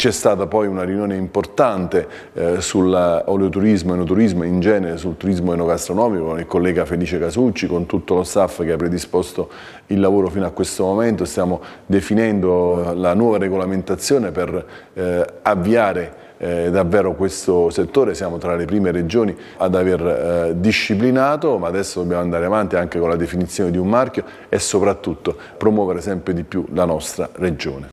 C'è stata poi una riunione importante eh, sull'oleoturismo e enoturismo in genere, sul turismo enogastronomico con il collega Felice Casucci, con tutto lo staff che ha predisposto il lavoro fino a questo momento. Stiamo definendo eh, la nuova regolamentazione per eh, avviare eh, davvero questo settore, siamo tra le prime regioni ad aver eh, disciplinato, ma adesso dobbiamo andare avanti anche con la definizione di un marchio e soprattutto promuovere sempre di più la nostra regione.